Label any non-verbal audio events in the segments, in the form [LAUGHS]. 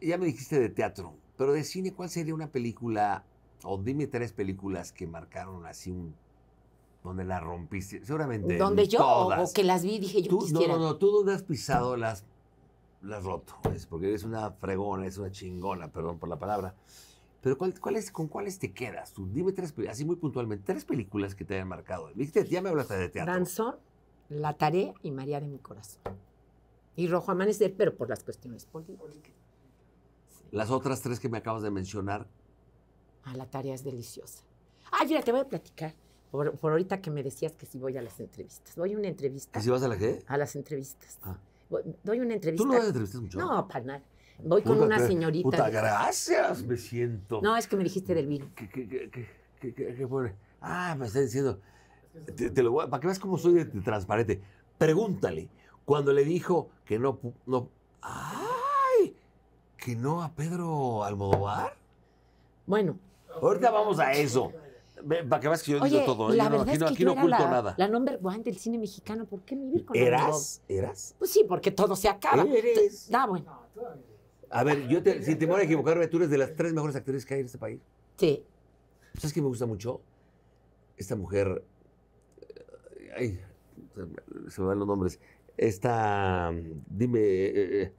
ya me dijiste de teatro, pero de cine, ¿cuál sería una película, o dime tres películas que marcaron así un... Donde la rompiste, seguramente. Donde yo, o que las vi, dije yo quisiera. No, no, no, tú donde has pisado las, las roto, pues, porque eres una fregona, es una chingona, perdón por la palabra. Pero ¿cuál, ¿con cuáles te quedas? Tú dime tres, así muy puntualmente, tres películas que te hayan marcado. ¿Viste? Ya me hablaste de teatro. Danzón, La Tarea y María de mi Corazón. Y Rojo Amanecer, pero por las cuestiones políticas. Las otras tres que me acabas de mencionar. Ah, la tarea es deliciosa. Ah, mira, te voy a platicar. Por, ahorita que me decías que si voy a las entrevistas. Voy a una entrevista. ¿Y si vas a la qué? A las entrevistas. Ah. Voy, doy una entrevista. ¿Tú no vas a entrevistas mucho? No, para nada. Voy con una señorita. Puta, gracias, me siento. No, es que me dijiste del virus. ¿Qué, qué, qué, Ah, me está diciendo. Te, lo voy a... para que veas cómo soy de, transparente. Pregúntale. Cuando le dijo que no. no ah, que no a Pedro Almodóvar? Bueno. Ahorita vamos a eso. Para que veas que yo digo todo. ¿eh? no, aquí, no, aquí no oculto nada. La number one del cine mexicano. ¿Por qué vivir con ¿Eras? Almodóvar? ¿Eras? Pues sí, porque todo se acaba. ¿Eres? Da, ah, bueno. A ver, yo te, sin temor a equivocarme, tú eres de las tres mejores actrices que hay en este país. Sí. ¿Sabes qué me gusta mucho? Esta mujer. Eh, ay, se me van los nombres. Esta. Dime. Eh,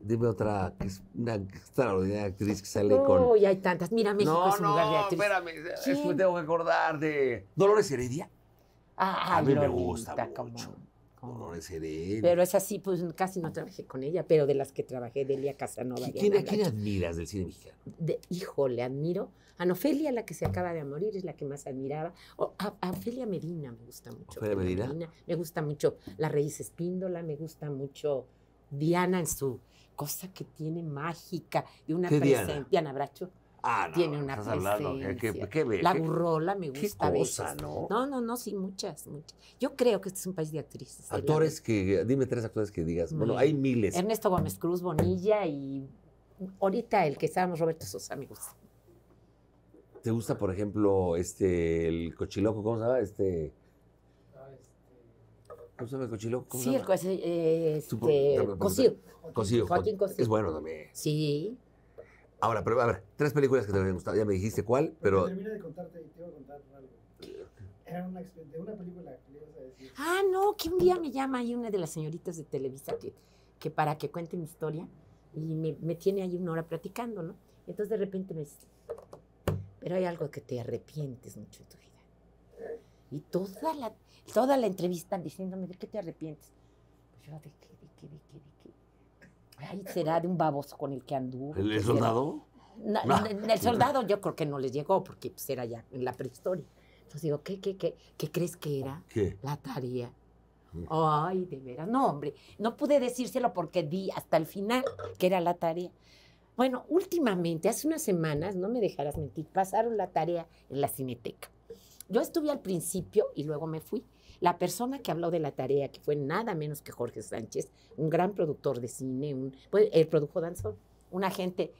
Dime otra, que es una extraordinaria actriz que sale con. No, hay tantas. Mira, México es un lugar de actriz. espérame, es que tengo que acordar de. ¿Dolores Heredia? Ah, a mí me gusta mucho. Dolores Heredia. Pero es así, pues casi no trabajé con ella, pero de las que trabajé, Delia Casanova. ¿Quién, ¿a quién admiras del cine mexicano? De, ¡híjole! admiro. A Nofelia, la que se acaba de morir, es la que más admiraba. a, a, Ofelia Medina me gusta mucho. ¿Ofelia Medina? Medina? Me gusta mucho La Reyes Espíndola, me gusta mucho. Diana en su cosa que tiene mágica, y una presencia. Diana, Bracho. Ah, tiene una presencia. qué, la burrola me gusta ¿no? no, no, no, sí, muchas, muchas. Yo creo que este es un país de actrices. Actores que, dime tres actores que digas. bueno, mm. hay miles. Ernesto Gómez Cruz, Bonilla y ahorita el que estábamos, Roberto Sosa, amigos. ¿Te gusta, por ejemplo, este, el cochiloco, cómo se llama? Este... ¿cómo sí, el cochilo? eh, este, cocido. Joaquín Cocido. Es bueno también. Sí. Ahora, a ver, tres películas que te habían gustado. Ya me dijiste cuál, pero. Termina de contarte, te voy a contar algo. Era una, de una película que le ibas a decir. Ah, no, que un día me llama ahí una de las señoritas de Televisa que, para que cuente mi historia y me, me tiene ahí una hora platicando, ¿no? entonces de repente me dice, pero hay algo que te arrepientes mucho en tu vida. Y toda la, toda la entrevista diciéndome, ¿de qué te arrepientes? Pues yo, ¿de qué, de qué, de qué, de qué? Ay, será de un baboso con el que anduvo. ¿El, soldado? No, El soldado yo creo que no les llegó porque pues, era ya en la prehistoria. Entonces digo, ¿qué, qué, qué, crees que era ¿Qué? la tarea? Mm. Ay, de veras. No, hombre, no pude decírselo porque di hasta el final que era la tarea. Bueno, últimamente, hace unas semanas, no me dejarás mentir, pasaron la tarea en la cineteca. Yo estuve al principio y luego me fui. La persona que habló de la tarea, que fue nada menos que Jorge Sánchez, un gran productor de cine, un, pues, él produjo Danzón, un agente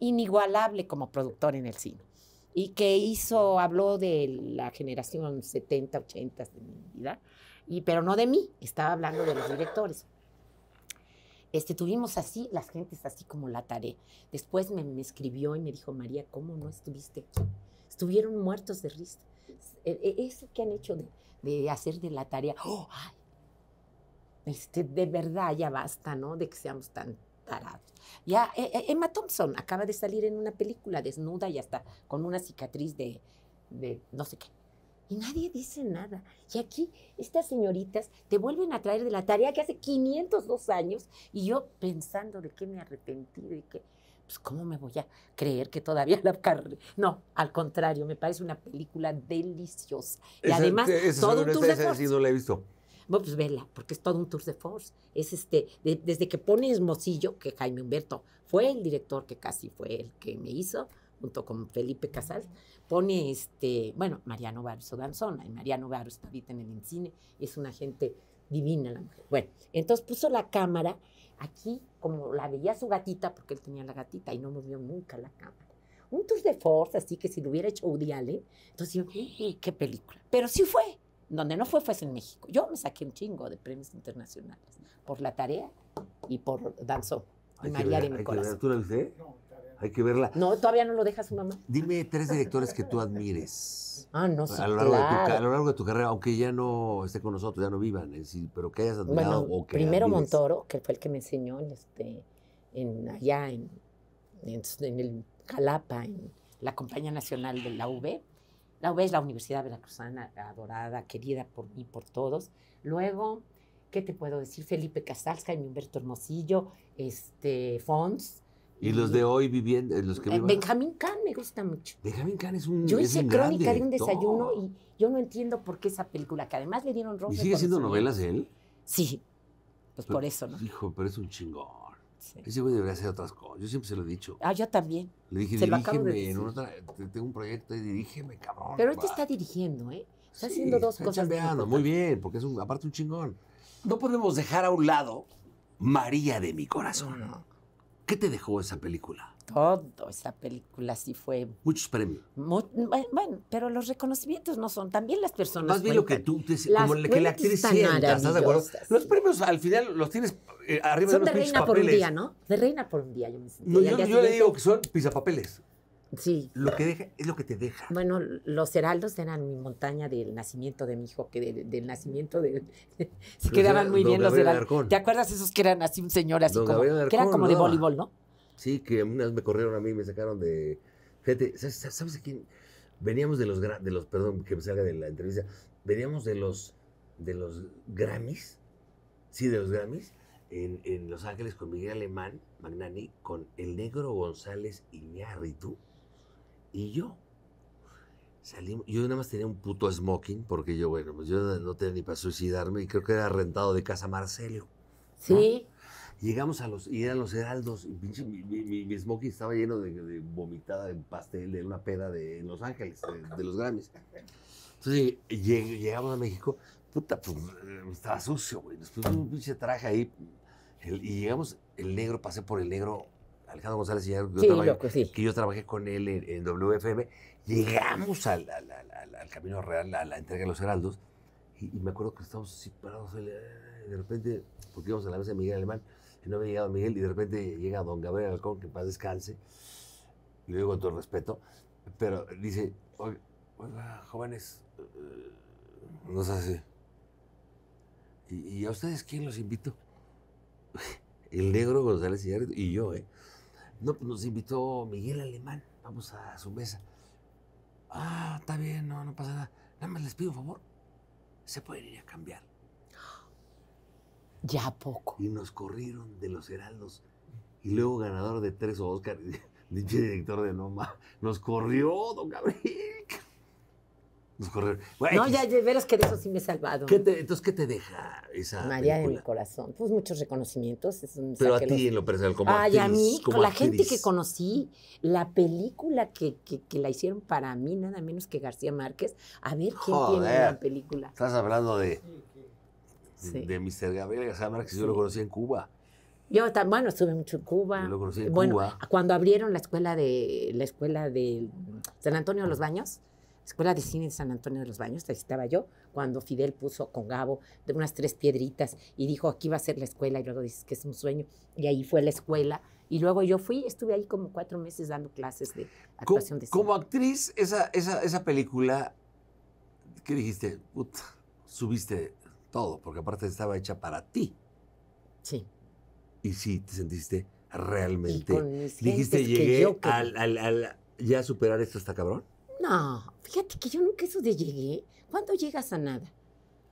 inigualable como productor en el cine. Y que hizo, habló de la generación 70, 80 de mi vida, y, pero no de mí, estaba hablando de los directores. Este, tuvimos así, las gentes así como la tarea. Después me, me escribió y me dijo, María, ¿cómo no estuviste aquí? Estuvieron muertos de risa e, e, eso que han hecho de, hacer de la tarea, ¡Oh! este, de verdad ya basta, ¿no? De que seamos tan tarados. Ya e, Emma Thompson acaba de salir en una película desnuda y hasta con una cicatriz de, de no sé qué. Y nadie dice nada. Y aquí estas señoritas te vuelven a traer de la tarea que hace 502 años y yo pensando de qué me arrepentí, de y que pues ¿cómo me voy a creer que todavía la carrera? No, al contrario, me parece una película deliciosa. Y además, todo un tour de force. Sí no he visto. Bueno, pues vela, porque es todo un tour de force. Es este, desde que pone Esmosillo, que Jaime Humberto fue el director que casi fue el que me hizo, junto con Felipe Casals, pone este, bueno, Mariano Barros Danzona, y Mariano Barros está ahorita en el cine, es una gente divina la mujer. Bueno, entonces puso la cámara aquí, como la veía su gatita, porque él tenía la gatita y no movió nunca la cámara. Un tour de force, así que si lo hubiera hecho Woody entonces yo, eh, qué película. Pero sí fue. Donde no fue fue en México. Yo me saqué un chingo de premios internacionales por la tarea y por Danzo, y María de mi corazón hay que verla. No, todavía no lo deja su mamá. Dime tres directores que tú admires. Ah, no, a lo, largo de tu, carrera, aunque ya no esté con nosotros, ya no vivan, eh, pero que hayas admirado o que Primero Montoro, que fue el que me enseñó este, en, allá en, en, el Jalapa, en la Compañía Nacional de la UV. La UV es la Universidad Veracruzana, adorada, querida por mí, por todos. Luego, ¿qué te puedo decir? Felipe Casalsca, y Humberto Hermosillo, este, Fons, y los de hoy viviendo, los que eh, Benjamín Kahn me gusta mucho. Benjamín Kahn es un. Yo hice crónica de un desayuno y yo no entiendo por qué esa película, que además le dieron ropa. ¿Y sigue haciendo novelas él? Sí. Pues por eso, ¿no? Hijo, pero es un chingón. Ese güey debería hacer otras cosas. Yo siempre se lo he dicho. Ah, yo también. Le dije, dirígeme. En tengo un proyecto y dirígeme, cabrón. Pero él te este está dirigiendo, ¿eh? Está haciendo dos está cosas. muy bien, porque es aparte un chingón. No podemos dejar a un lado María de mi corazón. No. ¿Qué te dejó esa película? Todo, esa película sí fue. Muchos premios. bueno, pero los reconocimientos no son. También las personas. Más bien lo que tú, como que la actriz sienta, ¿estás de acuerdo? Los premios al final los tienes eh, arriba son de los de reina por un día, ¿no? De reina por un día, yo me yo, le digo que son pizapapeles. Sí. Lo que es lo que te deja. Bueno, los heraldos eran mi montaña del nacimiento de mi hijo, que del nacimiento de... se pues quedaban muy bien los heraldos. ¿Te acuerdas esos que eran así un señor así como... que eran como de voleibol, ¿no? Sí, que una me corrieron a mí, me sacaron de... Fíjate, ¿sabes, quién? Veníamos de los... De los perdón, que me salga de la entrevista. Veníamos de los... De los Grammys. Sí, de los Grammys. En, en Los Ángeles con Miguel Alemán, Magnani, con el negro González Iñárritu y yo. Salimos, yo nada más tenía un puto smoking, porque yo, bueno, pues yo no tenía ni para suicidarme, y creo que era rentado de casa Marcelo. Sí. Llegamos a los, y eran los heraldos, y mi, smoking estaba lleno de, vomitada de pastel, de una peda de Los Ángeles, de, los Grammys. Entonces llegamos a México, puta, pues, estaba sucio, güey. Después un pinche traje ahí, y llegamos, el negro, pasé por el negro Alejandro González y que yo trabajé con él en, WFM, llegamos al, Camino Real, a la entrega de los heraldos, y, me acuerdo que estábamos así parados, eh, de repente, porque íbamos a la mesa de Miguel Alemán, y no había llegado Miguel, y de repente llega don Gabriel Alcón, que para paz descanse, le digo con todo respeto, pero dice, hola jóvenes, nos eh, no sé hace. ¿Y, a ustedes quién los invito? [LAUGHS] El negro González Sierra y yo, ¿eh? No, pues nos invitó Miguel Alemán, vamos a su mesa. Ah, está bien, no, no pasa nada. Nada más les pido un favor, se pueden ir a cambiar. Ya poco. Y nos corrieron de los heraldos. Y luego ganador de tres Oscar, [LAUGHS] dicho director de Noma, nos corrió, don Gabriel no, ya, llevé que de eso sí me he salvado. entonces, ¿qué te deja esa María película? de mi corazón. Pues muchos reconocimientos. Pero a ti en lo personal, como Ay, a mí, con la gente que conocí, la película que, que, que, la hicieron para mí, nada menos que García Márquez. A ver quién tiene la película. Estás hablando de, de Mr. Gabriel García Márquez, yo lo conocí en Cuba. Yo también, bueno, estuve mucho en Cuba. Lo conocí en bueno, cuando abrieron la escuela de la escuela de San Antonio de los Baños, Escuela de Cine de San Antonio de los Baños, ahí estaba yo, cuando Fidel puso con Gabo de unas tres piedritas y dijo, aquí va a ser la escuela, y luego dices que es un sueño, y ahí fue la escuela, y luego yo fui, estuve ahí como cuatro meses dando clases de actuación de cine. Como actriz, esa, película, ¿qué dijiste? subiste todo, porque aparte estaba hecha para ti. Sí. Y sí, te sentiste realmente. dijiste, llegué Al, al, al, ya superar esto está cabrón. No, fíjate que yo nunca eso de llegué. ¿Cuándo llegas a nada?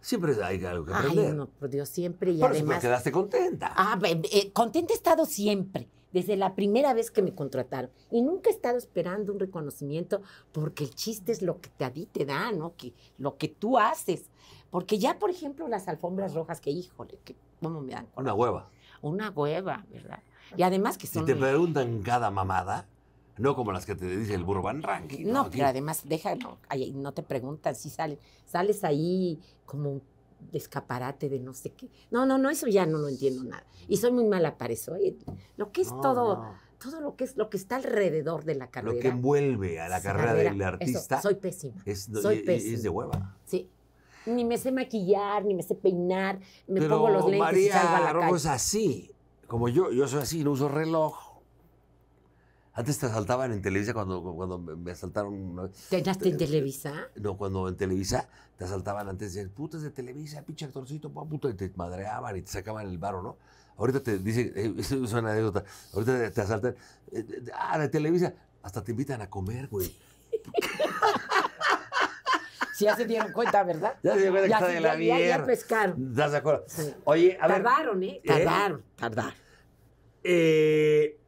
Siempre hay algo que aprender. Ay, no, por Dios, siempre. Y por además. Eso me quedaste contenta. Ah, eh, contenta he estado siempre, desde la primera vez que me contrataron. Y nunca he estado esperando un reconocimiento, porque el chiste es lo que te, a ti te da, ¿no? Que, lo que tú haces. Porque ya, por ejemplo, las alfombras rojas, que híjole, que, ¿cómo me dan? Una hueva. Una hueva, ¿verdad? Y además que son. Si te preguntan cada mamada, no como las que te dice el Burban Ranking. No, pero además, deja, no, te preguntan si sales, sales ahí como un escaparate de no sé qué. No, no, no, eso ya no lo entiendo nada. Y soy muy mala para eso. ¿eh? Lo que es todo, todo lo que es lo que está alrededor de la carrera. Lo que envuelve a la carrera, del artista. soy pésima. soy pésima. es de hueva. Sí. Ni me sé maquillar, ni me sé peinar, me pongo los lentes María y la es así. Como yo, yo soy así, no uso reloj. Antes te asaltaban en Televisa cuando, cuando me asaltaron ¿Te asaltaste en eh, Televisa? No, cuando en Televisa te asaltaban antes decían, putas de Televisa, pinche actorcito, puta, y te madreaban y te sacaban el varo, ¿no? Ahorita te dicen, eso [LAUGHS] es una anécdota, ahorita te, asaltan, eh, ah, de Televisa, hasta te invitan a comer, güey. Si [LAUGHS] ya se dieron cuenta, ¿verdad? Ya se dieron cuenta que está de la mierda. Ya, ya pescaron. ¿Estás de acuerdo? Oye, a tardaron, ver. Tardaron, ¿eh? ¿Eh? Tardaron, tardaron. Eh